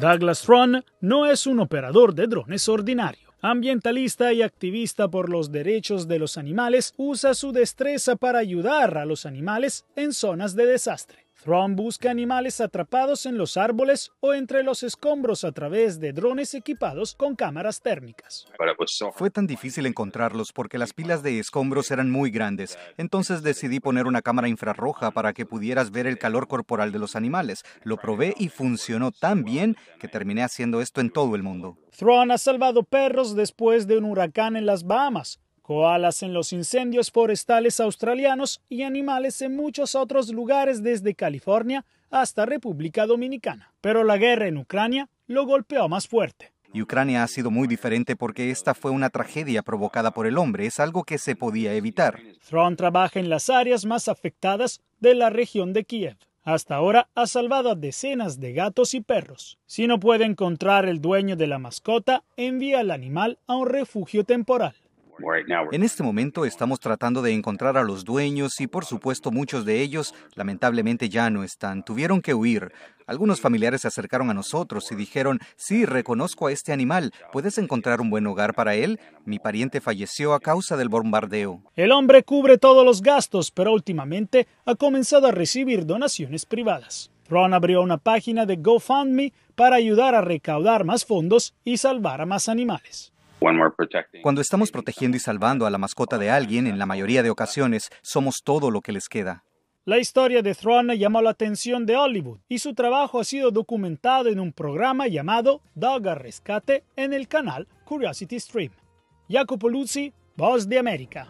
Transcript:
Douglas Ron no es un operador de drones ordinario. Ambientalista y activista por los derechos de los animales, usa su destreza para ayudar a los animales en zonas de desastre. Thrawn busca animales atrapados en los árboles o entre los escombros a través de drones equipados con cámaras térmicas. Pues, Fue tan difícil encontrarlos porque las pilas de escombros eran muy grandes, entonces decidí poner una cámara infrarroja para que pudieras ver el calor corporal de los animales. Lo probé y funcionó tan bien que terminé haciendo esto en todo el mundo. Thrawn ha salvado perros después de un huracán en las Bahamas. Coalas en los incendios forestales australianos y animales en muchos otros lugares desde California hasta República Dominicana. Pero la guerra en Ucrania lo golpeó más fuerte. Y Ucrania ha sido muy diferente porque esta fue una tragedia provocada por el hombre, es algo que se podía evitar. Throne trabaja en las áreas más afectadas de la región de Kiev. Hasta ahora ha salvado a decenas de gatos y perros. Si no puede encontrar el dueño de la mascota, envía al animal a un refugio temporal. En este momento estamos tratando de encontrar a los dueños y por supuesto muchos de ellos lamentablemente ya no están. Tuvieron que huir. Algunos familiares se acercaron a nosotros y dijeron, sí, reconozco a este animal, ¿puedes encontrar un buen hogar para él? Mi pariente falleció a causa del bombardeo. El hombre cubre todos los gastos, pero últimamente ha comenzado a recibir donaciones privadas. Ron abrió una página de GoFundMe para ayudar a recaudar más fondos y salvar a más animales. Cuando estamos protegiendo y salvando a la mascota de alguien, en la mayoría de ocasiones, somos todo lo que les queda. La historia de Throne llamó la atención de Hollywood y su trabajo ha sido documentado en un programa llamado Dog a Rescate en el canal Curiosity Stream. Jacopo Luzzi, Voz de América.